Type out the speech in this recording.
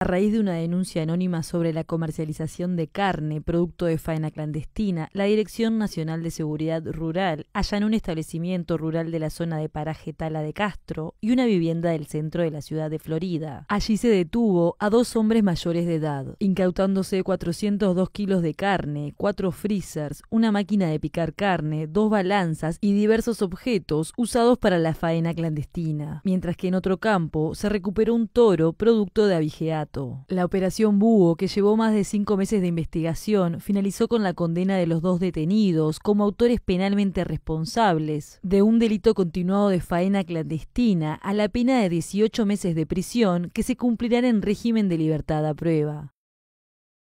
a raíz de una denuncia anónima sobre la comercialización de carne, producto de faena clandestina, la Dirección Nacional de Seguridad Rural allanó un establecimiento rural de la zona de paraje Tala de Castro y una vivienda del centro de la ciudad de Florida. Allí se detuvo a dos hombres mayores de edad, incautándose 402 kilos de carne, cuatro freezers, una máquina de picar carne, dos balanzas y diversos objetos usados para la faena clandestina, mientras que en otro campo se recuperó un toro producto de avigeato. La operación Búho, que llevó más de cinco meses de investigación, finalizó con la condena de los dos detenidos como autores penalmente responsables de un delito continuado de faena clandestina a la pena de 18 meses de prisión que se cumplirán en régimen de libertad a prueba.